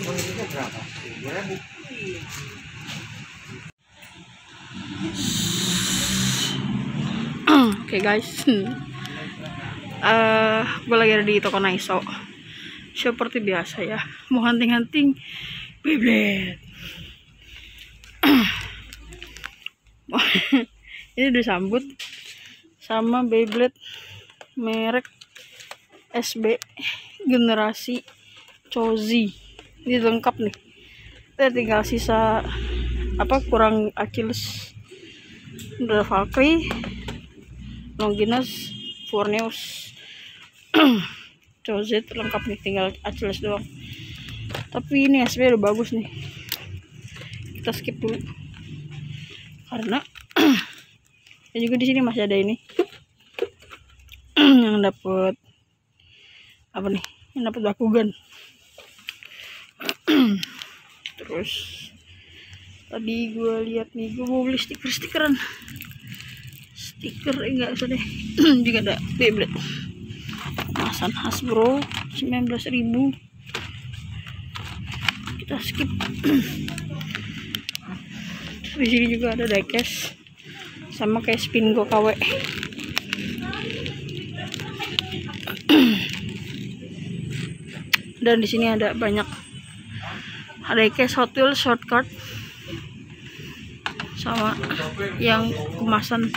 Oke okay, guys. uh, eh, gue lagi ada di toko Naiso. Seperti biasa ya, mau hunting-hunting Beyblade. Ini disambut sama Beyblade merek SB generasi Chozi ini lengkap nih kita tinggal sisa apa kurang Achilles The Valkyrie Longinus Furneus Chozet lengkap nih tinggal Achilles doang tapi ini SP udah bagus nih kita skip dulu karena ya juga di sini masih ada ini yang dapat apa nih yang dapat bakugan terus tadi gue lihat nih gue mau beli stiker stikeran eh, stiker enggak usah deh juga ada tablet masan Hasbro 19000 kita skip di sini juga ada diecast sama kayak spin go KW dan di sini ada banyak Reikes Hot Wheels shortcut sama yang kemasan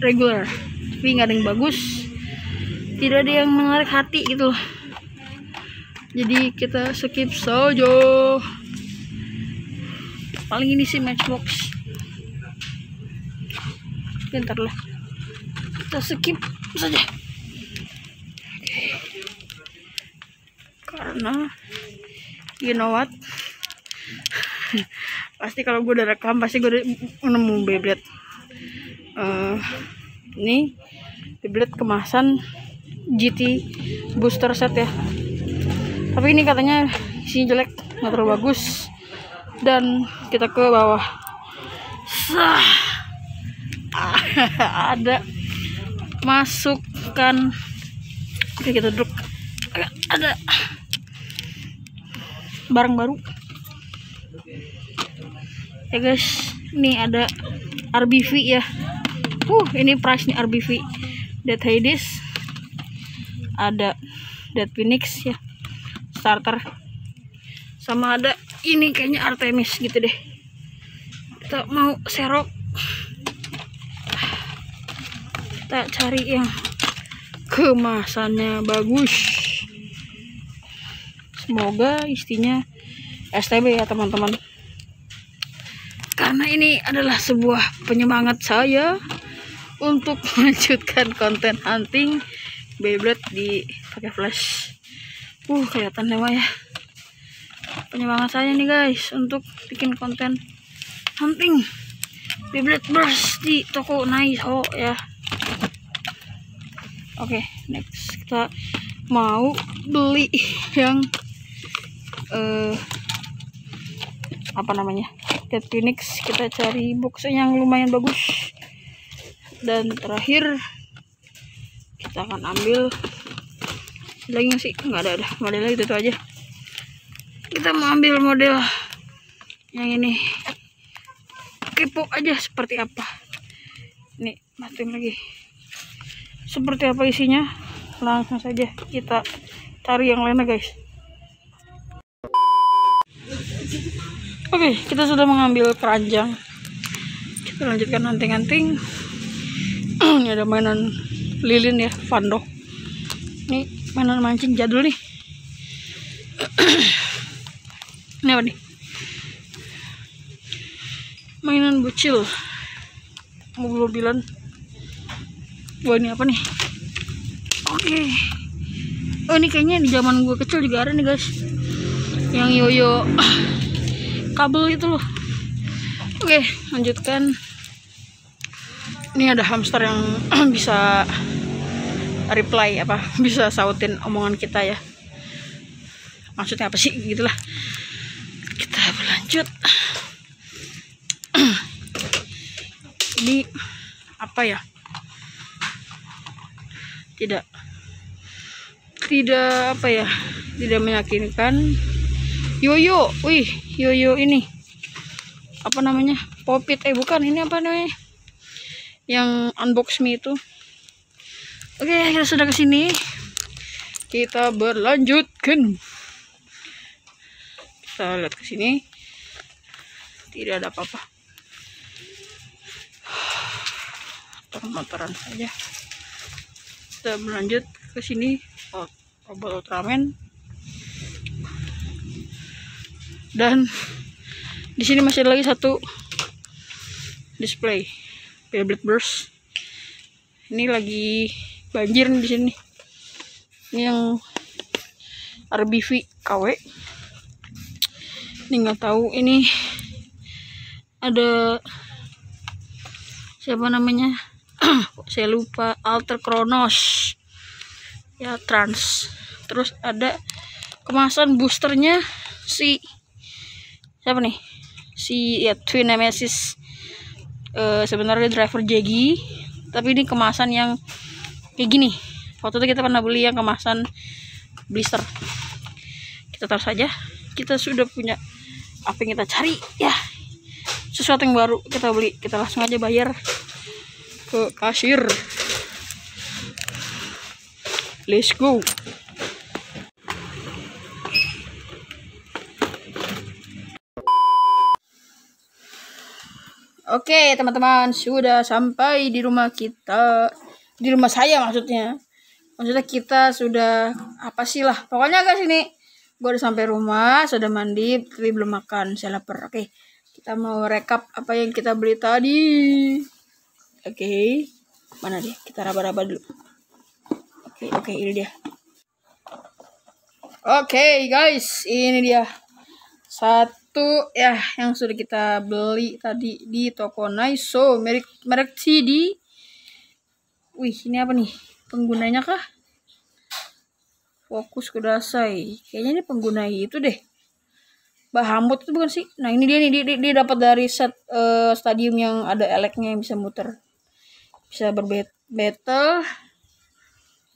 regular tapi nggak ada yang bagus tidak ada yang menarik hati gitu loh jadi kita skip saja paling ini sih matchbox bentar loh, kita skip saja karena you know what pasti kalau gue udah rekam pasti gue udah nemu beblet uh, ini beblet kemasan GT booster set ya tapi ini katanya si jelek nggak terlalu bagus dan kita ke bawah Sah. ada masukkan oke kita duduk ada barang baru ya guys ini ada RBV ya uh ini price nya RBV Dead Hades ada Dead Phoenix ya starter sama ada ini kayaknya Artemis gitu deh kita mau serok kita cari yang kemasannya bagus semoga istinya STB ya teman-teman karena ini adalah sebuah penyemangat saya untuk melanjutkan konten hunting Beyblade di pakai flash uh kelihatan lewat ya penyemangat saya nih guys untuk bikin konten hunting Beyblade Burst di toko nice oh ya oke okay, next kita mau beli yang uh, apa namanya cat phoenix kita cari boxnya yang lumayan bagus dan terakhir kita akan ambil lagi nggak sih nggak ada ada modelnya itu, itu aja kita mau ambil model yang ini kepo aja seperti apa ini matiin lagi seperti apa isinya langsung saja kita cari yang lainnya guys Oke, okay, kita sudah mengambil keranjang. Kita lanjutkan anting-anting. ini ada mainan lilin ya, Vando. Ini mainan mancing jadul nih. ini apa nih? Mainan bocil. Mobil-mobilan. Wah, ini apa nih? Oke. Okay. Oh, ini kayaknya di zaman gue kecil juga ada nih, guys. Yang yoyo kabel itu loh oke lanjutkan ini ada hamster yang bisa reply apa bisa sautin omongan kita ya maksudnya apa sih gitulah kita berlanjut ini apa ya tidak tidak apa ya tidak meyakinkan yoyo wih yoyo ini apa namanya popit eh bukan ini apa namanya yang unbox me itu oke kita sudah kesini kita berlanjutkan kita lihat kesini, tidak ada apa-apa motoran saja kita berlanjut ke sini robot oh, Ultraman dan di sini masih ada lagi satu display tablet Burst ini lagi banjir di sini ini yang RBV KW ini nggak tahu ini ada siapa namanya saya lupa Alter Kronos ya trans terus ada kemasan boosternya si siapa nih si ya Twin Nemesis e, sebenarnya driver Jegi tapi ini kemasan yang kayak gini waktu itu kita pernah beli yang kemasan blister kita taruh saja kita sudah punya apa yang kita cari ya sesuatu yang baru kita beli kita langsung aja bayar ke kasir let's go Oke, teman-teman, sudah sampai di rumah kita. Di rumah saya maksudnya. Maksudnya kita sudah apa sih lah. Pokoknya guys ini gue udah sampai rumah, sudah mandi, tapi belum makan. Saya lapar. Oke. Kita mau rekap apa yang kita beli tadi. Oke. Mana dia? Kita raba-raba dulu. Oke, oke, ini dia. Oke, guys, ini dia. Satu itu ya yang sudah kita beli tadi di toko Naiso merek merek CD. Wih, ini apa nih? Penggunanya kah? Fokus kudasai. Kayaknya ini pengguna itu deh. Bahamut itu bukan sih? Nah, ini dia nih dia, dia, dia dapat dari set uh, stadium yang ada eleknya yang bisa muter. Bisa berbattle.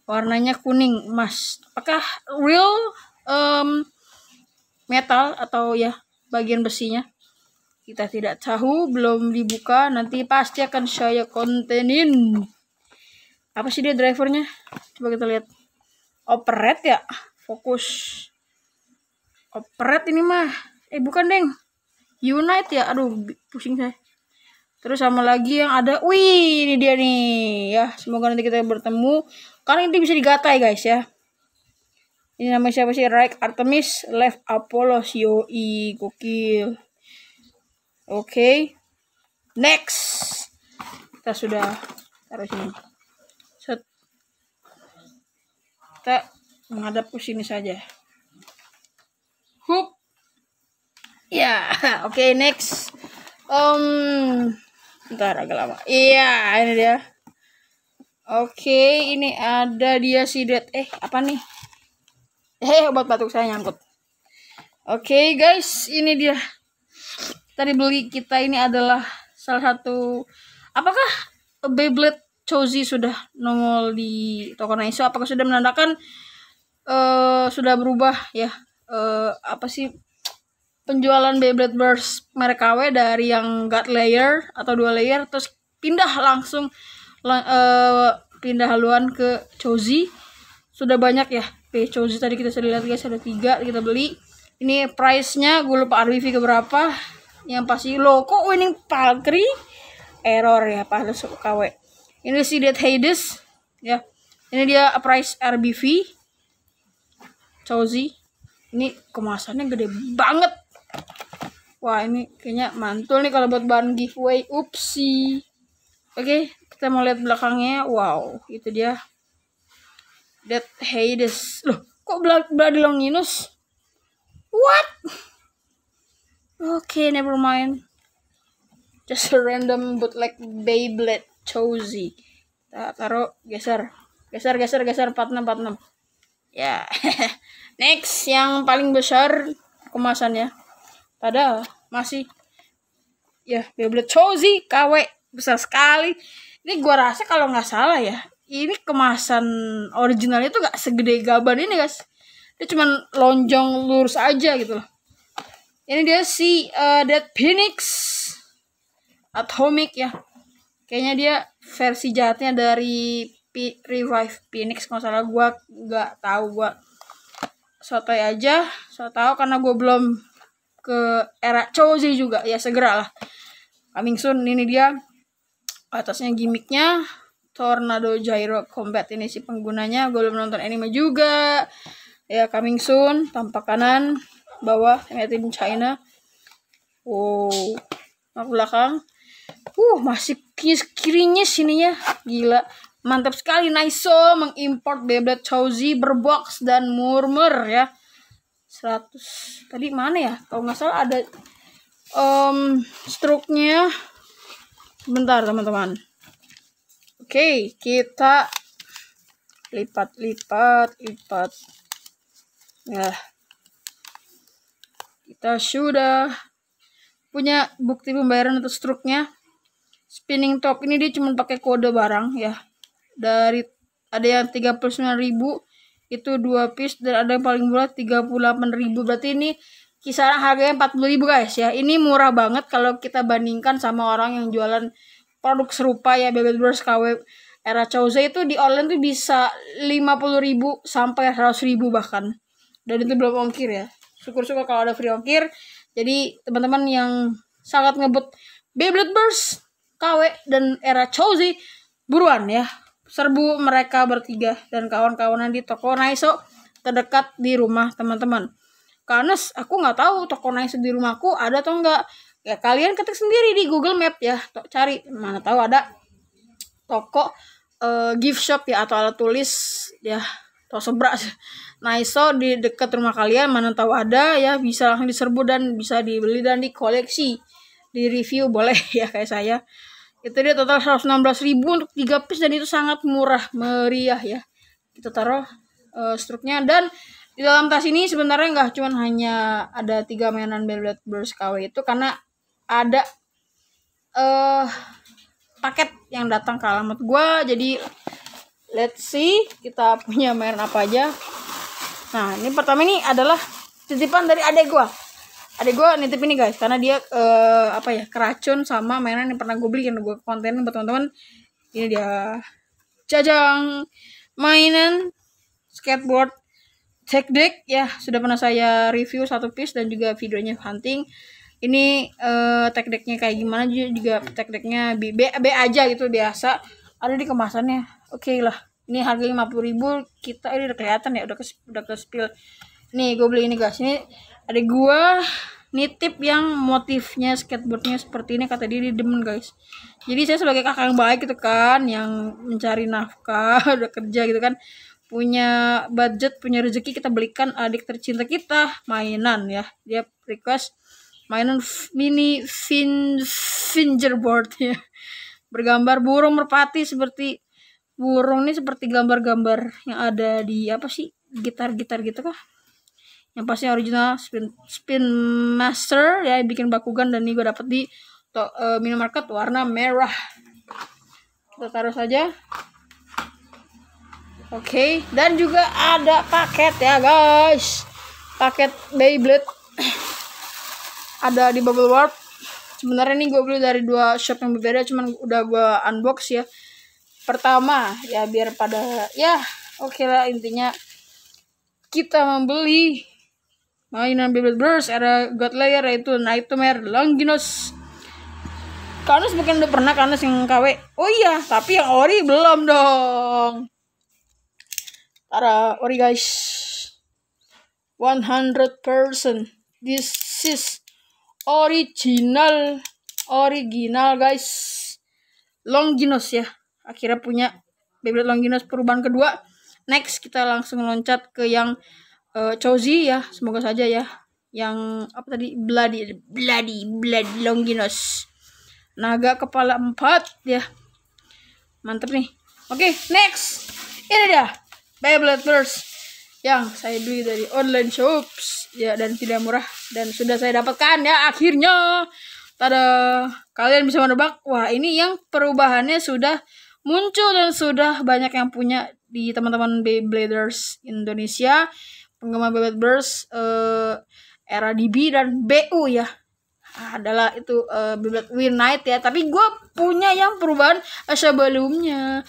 Warnanya kuning emas. Apakah real um, metal atau ya bagian besinya kita tidak tahu belum dibuka nanti pasti akan saya kontenin apa sih dia drivernya coba kita lihat operate ya fokus operate ini mah eh bukan deng unite ya aduh pusing saya terus sama lagi yang ada wih ini dia nih ya semoga nanti kita bertemu karena ini bisa digatai guys ya ini namanya siapa sih? right Artemis, Left Apollo, Yoi, e, gokil. Oke. Okay. Next. Kita sudah taruh sini. Set. Kita menghadap ke sini saja. Hook. Ya, yeah. oke okay, next. Um, ntar agak lama. Iya, yeah, ini dia. Oke, okay, ini ada dia si Dead. Eh, apa nih? Hei, obat batuk saya nyangkut. Oke, okay, guys, ini dia. Tadi beli kita ini adalah salah satu apakah Beyblade Chozi sudah nongol di toko Naiso apakah sudah menandakan uh, sudah berubah ya uh, apa sih penjualan Beyblade Burst merek KW dari yang God layer atau dua layer terus pindah langsung uh, pindah haluan ke Chozi sudah banyak ya Chauzy tadi kita sudah lihat guys ada tiga kita beli ini price nya gue lupa RBV berapa yang pasti lo kok winning Valkyrie error ya suka KW ini si Dead Hades ya ini dia price RBV Chauzy ini kemasannya gede banget wah ini kayaknya mantul nih kalau buat bahan giveaway upsi oke kita mau lihat belakangnya wow itu dia That Hades. Loh, kok minus, What? Okay, never mind. Just a random like Beyblade Chozy. Kita taruh, geser. Geser, geser, geser, 46, 46. Ya. Yeah. Next, yang paling besar kemasannya. Padahal masih ya Beyblade Chozy KW besar sekali. Ini gua rasa kalau nggak salah ya, ini kemasan originalnya tuh gak segede gaban ini guys dia cuman lonjong lurus aja gitu loh ini dia si uh, Dead Phoenix Atomic ya kayaknya dia versi jahatnya dari P Revive Phoenix kalau salah gue gak tahu gue sotoy aja so tau karena gue belum ke era Chozi juga ya segeralah. lah coming soon ini dia atasnya gimmicknya Tornado Gyro Combat ini sih penggunanya gue belum nonton anime juga ya coming soon tampak kanan bawah in China wow nah, belakang uh masih kirinya sininya gila mantap sekali Naiso mengimport Beyblade Chowzi berbox dan murmur ya 100 tadi mana ya kalau nggak salah ada um, struknya bentar teman-teman Oke, kita lipat-lipat, lipat. Nah, kita sudah punya bukti pembayaran atau struknya. Spinning top ini dia cuma pakai kode barang ya. Dari ada yang 39.000 itu dua piece dan ada yang paling murah 38.000. Berarti ini kisaran harganya 40.000 guys ya. Ini murah banget kalau kita bandingkan sama orang yang jualan produk serupa ya Beyblade Burst KW era Chauza itu di online tuh bisa 50 ribu sampai 100 ribu bahkan dan itu belum ongkir ya syukur-syukur kalau ada free ongkir jadi teman-teman yang sangat ngebut Beyblade Burst KW dan era Chauzi buruan ya serbu mereka bertiga dan kawan-kawanan di toko Naiso terdekat di rumah teman-teman karena aku nggak tahu toko Naiso di rumahku ada atau enggak ya kalian ketik sendiri di Google Map ya cari mana tahu ada toko uh, gift shop ya atau alat tulis ya atau sebrak nah iso di dekat rumah kalian mana tahu ada ya bisa langsung diserbu dan bisa dibeli dan dikoleksi di review boleh ya kayak saya itu dia total 116 ribu untuk 3 piece dan itu sangat murah meriah ya kita taruh uh, struknya dan di dalam tas ini sebenarnya nggak cuman hanya ada tiga mainan Beyblade Burst KW itu karena ada uh, paket yang datang ke alamat gue jadi let's see kita punya mainan apa aja nah ini pertama ini adalah titipan dari adek gue adek gue nitip ini guys karena dia uh, apa ya keracun sama mainan yang pernah gue beli yang gue kontenin buat teman-teman ini dia jajang mainan skateboard tech deck ya sudah pernah saya review satu piece dan juga videonya hunting ini uh, tekniknya kayak gimana juga tekniknya B, B, B aja gitu biasa ada di kemasannya oke okay lah ini harga lima puluh ribu kita ini udah kelihatan ya udah ke udah ke spill nih gue beli ini guys ini ada gue nitip yang motifnya skateboardnya seperti ini kata dia di demen guys jadi saya sebagai kakak yang baik gitu kan yang mencari nafkah udah kerja gitu kan punya budget punya rezeki kita belikan adik tercinta kita mainan ya dia request mainan mini fin fingerboard ya bergambar burung merpati seperti burung ini seperti gambar-gambar yang ada di apa sih gitar-gitar gitu kah yang pasti original spin spin master ya bikin bakugan dan ini gue dapet di to, uh, minimarket warna merah kita taruh saja oke okay. dan juga ada paket ya guys paket Beyblade ada di Bubble Warp. sebenarnya ini gue beli dari dua shop yang berbeda cuman udah gue unbox ya pertama ya biar pada ya oke okay lah intinya kita membeli mainan bubble Burst ada God Layer yaitu Nightmare Longinus Kanus mungkin udah pernah Kanus yang KW oh iya tapi yang ori belum dong Tara ori guys 100% this is original original guys Longinus ya akhirnya punya Beyblade Longinus perubahan kedua next kita langsung loncat ke yang uh, eh, Chozi ya semoga saja ya yang apa tadi Bloody Bloody Bloody Longinus naga kepala empat ya mantep nih oke okay, next ini dia Beyblade Burst yang saya beli dari online shops ya dan tidak murah dan sudah saya dapatkan ya akhirnya tada kalian bisa menebak wah ini yang perubahannya sudah muncul dan sudah banyak yang punya di teman-teman Beybladers Indonesia penggemar Beybladers uh, era DB dan BU ya adalah itu uh, Beyblade Win Night ya tapi gue punya yang perubahan sebelumnya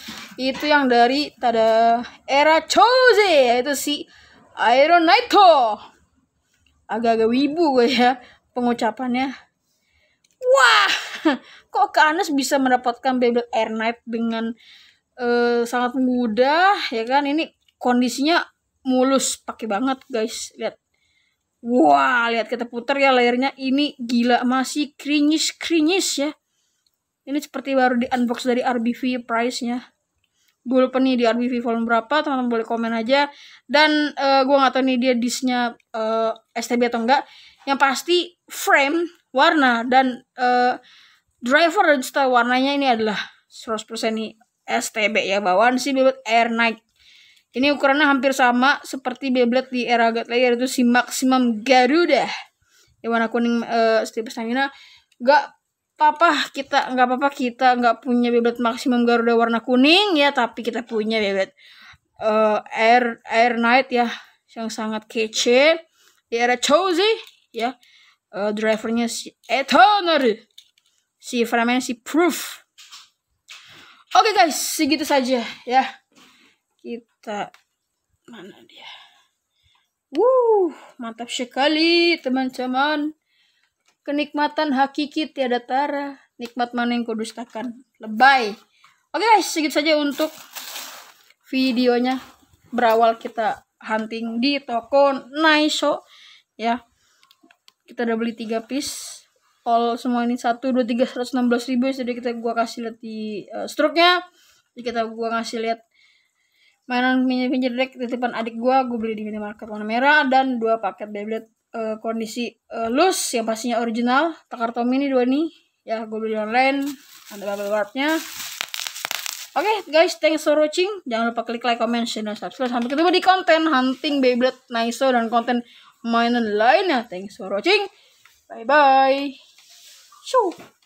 itu yang dari tada era Chose yaitu si Iron Knight agak-agak wibu gue ya pengucapannya. Wah, kok Kanes bisa mendapatkan Bebel Air Knight dengan uh, sangat mudah ya kan? Ini kondisinya mulus, pakai banget guys. Lihat. Wah, lihat kita putar ya layarnya. Ini gila masih kringis kringis ya. Ini seperti baru di unbox dari RBV price-nya. Gue lupa nih di RBV volume berapa teman-teman boleh komen aja dan uh, eh, gue nggak tahu nih dia disnya uh, eh, STB atau enggak yang pasti frame warna dan uh, driver dan register warnanya ini adalah 100% nih STB ya bawaan si bebet Air night. ini ukurannya hampir sama seperti Beyblade di era God Layer itu si Maximum Garuda. Yang warna kuning uh, setiap stamina. Gak papa kita nggak apa-apa kita nggak punya bebet maksimum Garuda warna kuning ya tapi kita punya bebet uh, air air night ya yang sangat kece di era Chozi ya uh, drivernya si Etoner si Framen si Proof oke okay, guys segitu saja ya kita mana dia wow mantap sekali teman-teman. Kenikmatan hakiki tiada tara, nikmat mana yang kudustakan Lebay. Oke okay guys, segitu saja untuk videonya. Berawal kita hunting di toko Naiso ya. Kita udah beli 3 piece. All semua ini satu dua tiga seratus enam belas ribu jadi kita gua kasih lihat di uh, struknya. Jadi kita gua ngasih lihat mainan minyak minyak deck titipan adik gua, gua beli di minimarket warna merah dan dua paket Beyblade uh, kondisi uh, loose yang pastinya original takar Tommy ini dua nih ya gue beli online ada bubble wrapnya oke okay, guys thanks for watching jangan lupa klik like comment share dan subscribe sampai ketemu di konten hunting Beyblade Naiso dan konten mainan lainnya thanks for watching bye bye Shoo.